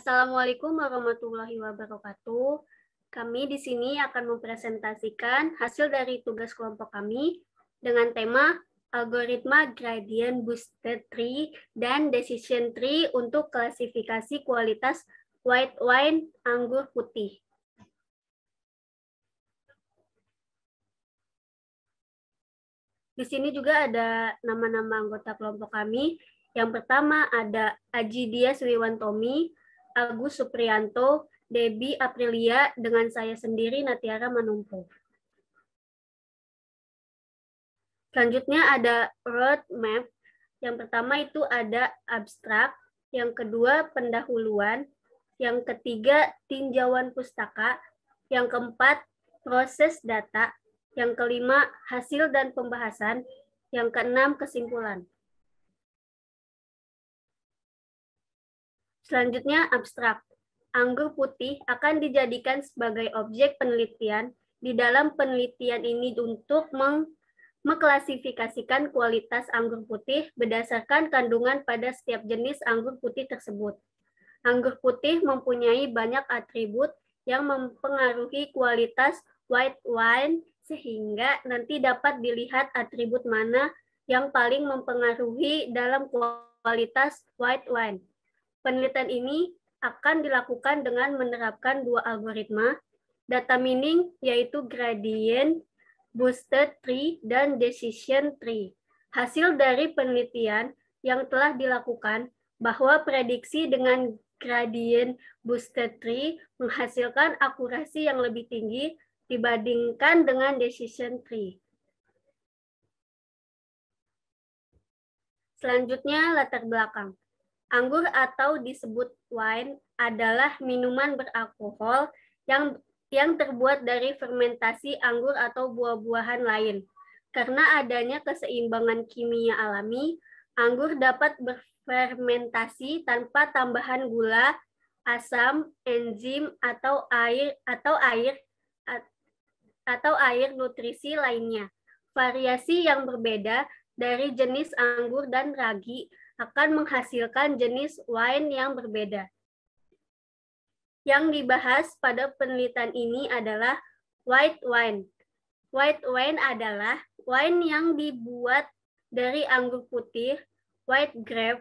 Assalamualaikum warahmatullahi wabarakatuh. Kami di sini akan mempresentasikan hasil dari tugas kelompok kami dengan tema algoritma gradient boosted tree dan decision tree untuk klasifikasi kualitas white wine anggur putih. Di sini juga ada nama-nama anggota kelompok kami. Yang pertama ada Aji Dias Wiwantomi, Agus Suprianto, Debi Aprilia, dengan saya sendiri Natiara Manumpu. Selanjutnya ada roadmap. Yang pertama itu ada abstrak, yang kedua pendahuluan, yang ketiga tinjauan pustaka, yang keempat proses data, yang kelima hasil dan pembahasan, yang keenam kesimpulan. Selanjutnya abstrak. Anggur putih akan dijadikan sebagai objek penelitian. Di dalam penelitian ini untuk meng mengklasifikasikan kualitas anggur putih berdasarkan kandungan pada setiap jenis anggur putih tersebut. Anggur putih mempunyai banyak atribut yang mempengaruhi kualitas white wine sehingga nanti dapat dilihat atribut mana yang paling mempengaruhi dalam kualitas white wine. Penelitian ini akan dilakukan dengan menerapkan dua algoritma, data mining yaitu gradient, booster tree, dan decision tree. Hasil dari penelitian yang telah dilakukan bahwa prediksi dengan gradient booster tree menghasilkan akurasi yang lebih tinggi dibandingkan dengan decision tree. Selanjutnya latar belakang. Anggur atau disebut wine adalah minuman beralkohol yang yang terbuat dari fermentasi anggur atau buah-buahan lain. Karena adanya keseimbangan kimia alami, anggur dapat berfermentasi tanpa tambahan gula, asam, enzim atau air atau air atau air nutrisi lainnya. Variasi yang berbeda dari jenis anggur dan ragi akan menghasilkan jenis wine yang berbeda. Yang dibahas pada penelitian ini adalah white wine. White wine adalah wine yang dibuat dari anggur putih, white grape,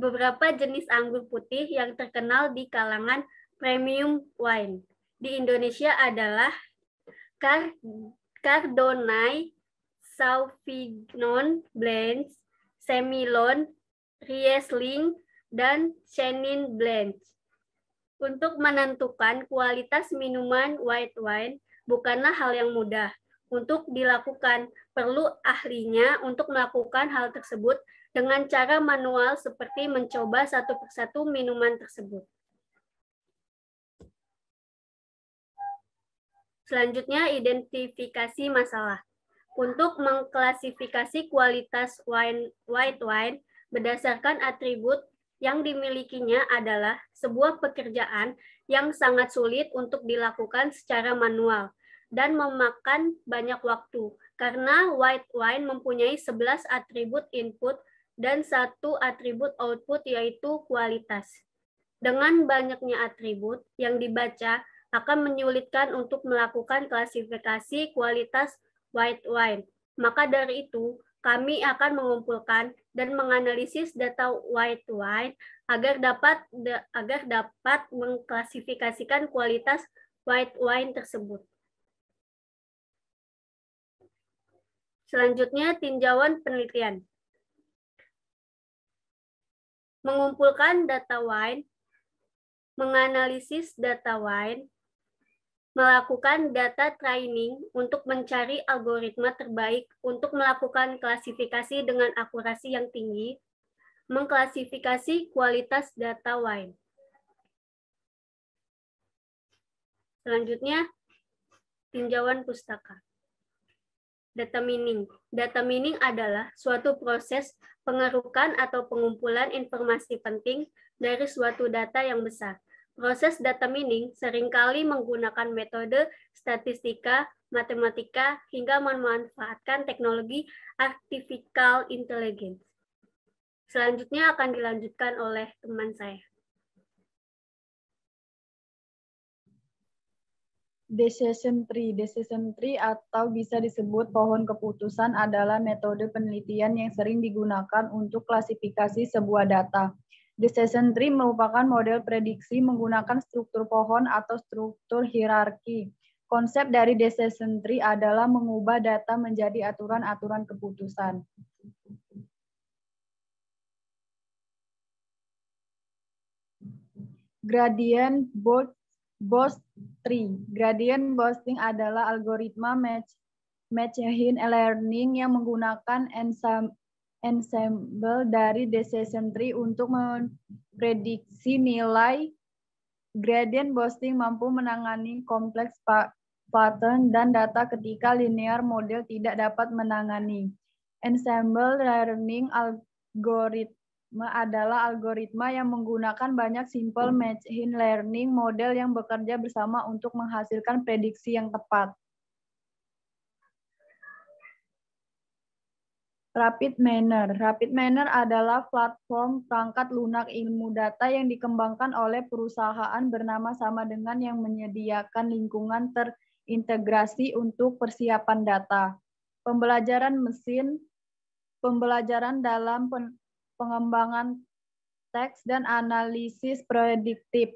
beberapa jenis anggur putih yang terkenal di kalangan premium wine. Di Indonesia adalah Car cardonai, Sauvignon Blanc, Semillon, Riesling, dan Chenin Blanc. Untuk menentukan kualitas minuman white wine bukanlah hal yang mudah. Untuk dilakukan, perlu ahlinya untuk melakukan hal tersebut dengan cara manual seperti mencoba satu persatu minuman tersebut. Selanjutnya, identifikasi masalah. Untuk mengklasifikasi kualitas wine, white wine, berdasarkan atribut yang dimilikinya adalah sebuah pekerjaan yang sangat sulit untuk dilakukan secara manual dan memakan banyak waktu karena white wine mempunyai 11 atribut input dan satu atribut output yaitu kualitas. Dengan banyaknya atribut yang dibaca akan menyulitkan untuk melakukan klasifikasi kualitas white wine. Maka dari itu, kami akan mengumpulkan dan menganalisis data white wine agar dapat agar dapat mengklasifikasikan kualitas white wine tersebut. Selanjutnya, tinjauan penelitian. Mengumpulkan data wine, menganalisis data wine, melakukan data training untuk mencari algoritma terbaik untuk melakukan klasifikasi dengan akurasi yang tinggi, mengklasifikasi kualitas data wine. Selanjutnya, tinjauan pustaka. Data mining. Data mining adalah suatu proses pengerukan atau pengumpulan informasi penting dari suatu data yang besar Proses data mining seringkali menggunakan metode statistika, matematika, hingga memanfaatkan teknologi artificial intelligence. Selanjutnya akan dilanjutkan oleh teman saya. Decision tree. Decision tree atau bisa disebut pohon keputusan adalah metode penelitian yang sering digunakan untuk klasifikasi sebuah data. Decision tree merupakan model prediksi menggunakan struktur pohon atau struktur hierarki. Konsep dari decision tree adalah mengubah data menjadi aturan-aturan keputusan. Gradient boost tree. Gradient boosting adalah algoritma match machine learning yang menggunakan ensemble dari decision tree untuk memprediksi nilai gradient boosting mampu menangani kompleks pattern dan data ketika linear model tidak dapat menangani. Ensemble learning algoritma adalah algoritma yang menggunakan banyak simple machine learning model yang bekerja bersama untuk menghasilkan prediksi yang tepat. Rapid Manner. Rapid Manner adalah platform perangkat lunak ilmu data yang dikembangkan oleh perusahaan bernama sama dengan yang menyediakan lingkungan terintegrasi untuk persiapan data. Pembelajaran mesin, pembelajaran dalam pengembangan teks dan analisis prediktif.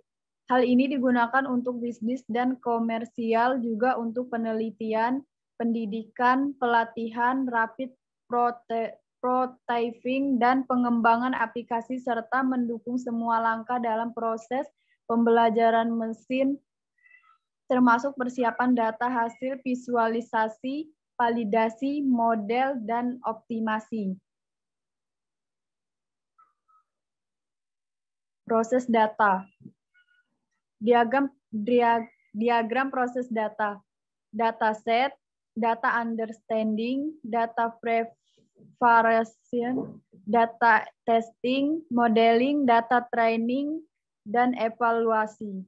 Hal ini digunakan untuk bisnis dan komersial juga untuk penelitian, pendidikan, pelatihan, rapid prote prototyping dan pengembangan aplikasi serta mendukung semua langkah dalam proses pembelajaran mesin termasuk persiapan data hasil visualisasi, validasi, model dan optimasi. Proses data. Diagram diagram proses data. data set data understanding, data preparation, data testing, modeling, data training, dan evaluasi.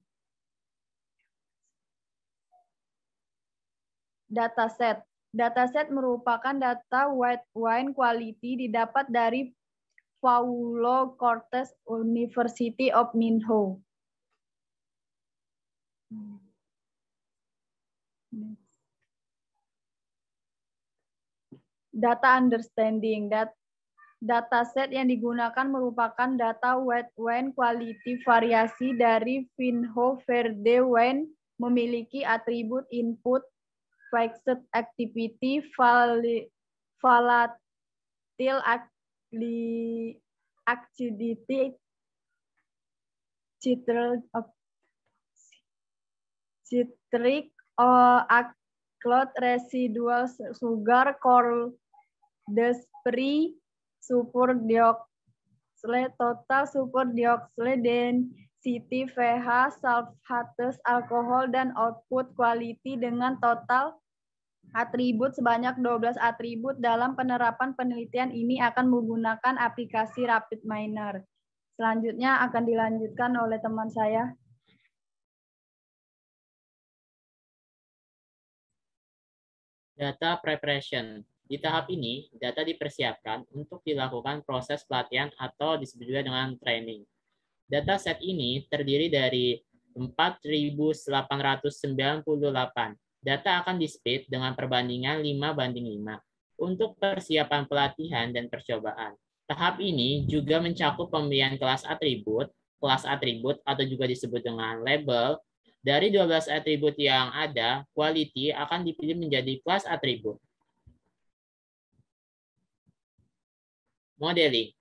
Dataset. Dataset merupakan data white wine quality didapat dari Paulo Cortes University of Minho. Hmm. data understanding dat dataset yang digunakan merupakan data wet when quality variasi dari Finho Verde when memiliki atribut input fixed activity volatile activity oh, citric citric uh, oh, clot residual sugar called despri super total super dan density pH sulfates alkohol dan output quality dengan total atribut sebanyak 12 atribut dalam penerapan penelitian ini akan menggunakan aplikasi Rapid Miner. Selanjutnya akan dilanjutkan oleh teman saya. Data preparation. Di tahap ini, data dipersiapkan untuk dilakukan proses pelatihan atau disebut juga dengan training. Data set ini terdiri dari 4.898. Data akan di-split dengan perbandingan 5 banding 5 untuk persiapan pelatihan dan percobaan. Tahap ini juga mencakup pembelian kelas atribut, kelas atribut atau juga disebut dengan label, dari 12 atribut yang ada, quality akan dipilih menjadi plus atribut. Modeling.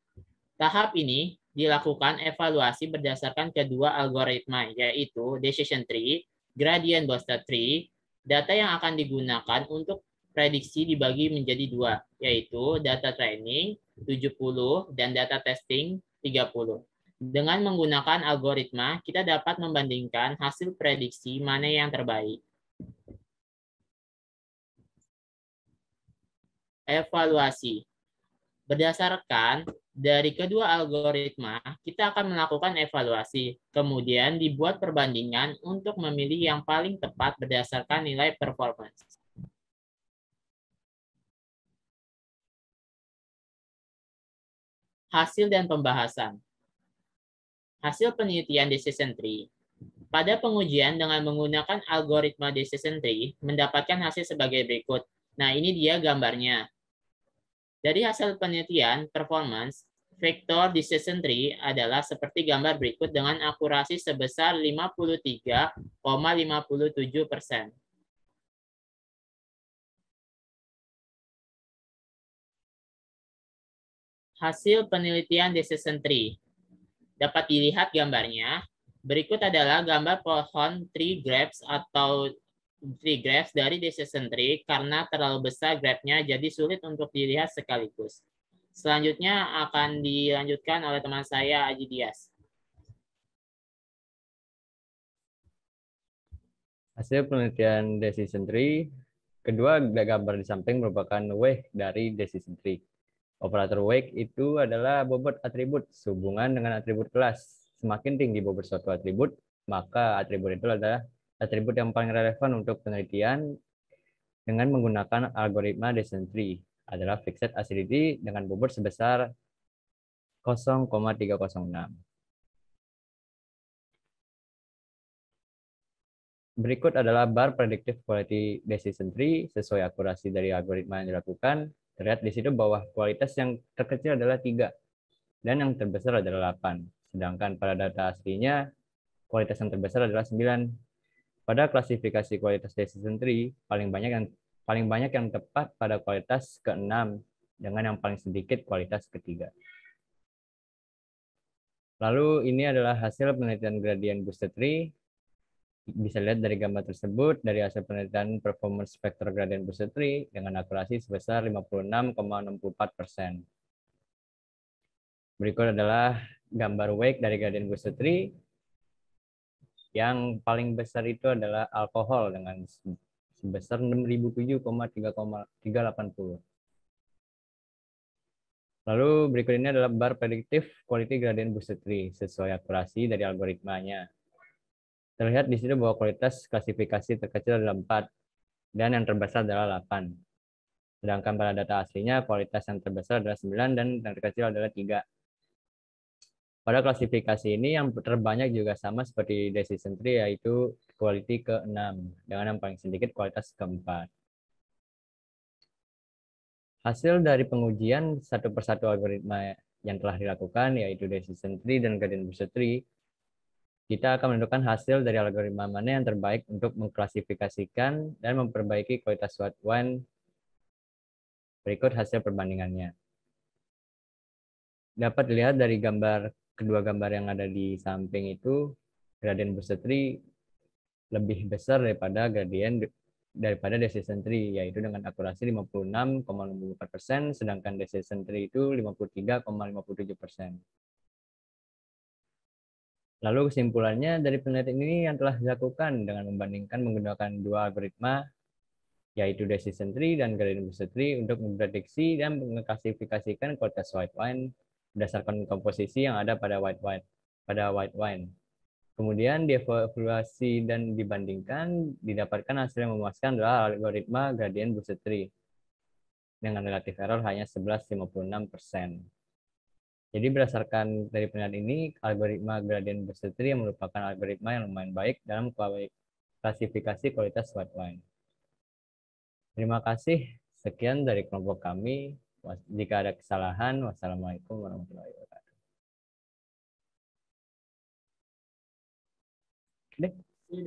Tahap ini dilakukan evaluasi berdasarkan kedua algoritma, yaitu decision tree, gradient boosted tree. Data yang akan digunakan untuk prediksi dibagi menjadi dua, yaitu data training 70 dan data testing 30. Dengan menggunakan algoritma, kita dapat membandingkan hasil prediksi mana yang terbaik. Evaluasi. Berdasarkan dari kedua algoritma, kita akan melakukan evaluasi, kemudian dibuat perbandingan untuk memilih yang paling tepat berdasarkan nilai performance. Hasil dan pembahasan hasil penelitian decision tree. Pada pengujian dengan menggunakan algoritma decision tree, mendapatkan hasil sebagai berikut. Nah, ini dia gambarnya. Dari hasil penelitian, performance, vektor decision tree adalah seperti gambar berikut dengan akurasi sebesar 53,57 persen. Hasil penelitian decision tree Dapat dilihat gambarnya. Berikut adalah gambar pohon tree grapes atau tree grapes dari decision tree karena terlalu besar grapnya jadi sulit untuk dilihat sekaligus. Selanjutnya akan dilanjutkan oleh teman saya Aji Dias. Hasil penelitian decision tree kedua gambar di samping merupakan weh dari decision tree. Operator wake itu adalah bobot atribut sehubungan dengan atribut kelas. Semakin tinggi bobot suatu atribut, maka atribut itu adalah atribut yang paling relevan untuk penelitian dengan menggunakan algoritma decision tree adalah fixed acidity dengan bobot sebesar 0,306. Berikut adalah bar predictive quality decision tree sesuai akurasi dari algoritma yang dilakukan Terlihat di situ bahwa kualitas yang terkecil adalah 3 dan yang terbesar adalah 8. Sedangkan pada data aslinya, kualitas yang terbesar adalah 9. Pada klasifikasi kualitas decision tree, paling banyak yang paling banyak yang tepat pada kualitas ke-6 dengan yang paling sedikit kualitas ketiga. Lalu ini adalah hasil penelitian gradient boosted tree bisa lihat dari gambar tersebut, dari hasil penelitian performance vector gradient booster dengan akurasi sebesar 56,64 persen. Berikut adalah gambar wake dari gradient booster Yang paling besar itu adalah alkohol dengan sebesar 6007,380. Lalu berikut ini adalah bar prediktif quality gradient booster sesuai akurasi dari algoritmanya. Terlihat di sini bahwa kualitas klasifikasi terkecil adalah 4 dan yang terbesar adalah 8. Sedangkan pada data aslinya kualitas yang terbesar adalah 9 dan yang terkecil adalah 3. Pada klasifikasi ini yang terbanyak juga sama seperti decision tree yaitu quality ke-6 dengan yang paling sedikit kualitas ke-4. Hasil dari pengujian satu persatu algoritma yang telah dilakukan yaitu decision tree dan gradient boost tree kita akan menentukan hasil dari algoritma mana yang terbaik untuk mengklasifikasikan dan memperbaiki kualitas one. berikut hasil perbandingannya. Dapat dilihat dari gambar kedua gambar yang ada di samping itu gradient booster tree lebih besar daripada gradient daripada decision tree yaitu dengan akurasi 56,54% sedangkan decision tree itu 53,57%. Lalu kesimpulannya dari penelitian ini yang telah dilakukan dengan membandingkan menggunakan dua algoritma yaitu decision tree dan gradient boost tree untuk memprediksi dan mengklasifikasikan kualitas white wine berdasarkan komposisi yang ada pada white wine pada white wine. Kemudian dievaluasi dan dibandingkan didapatkan hasil yang memuaskan adalah algoritma gradient boost tree dengan relatif error hanya 11,56 persen. Jadi berdasarkan dari penelitian ini, algoritma gradient Bayes yang merupakan algoritma yang lumayan baik dalam klasifikasi kualitas white wine. Terima kasih. Sekian dari kelompok kami. Jika ada kesalahan, wassalamualaikum warahmatullahi wabarakatuh. Deh.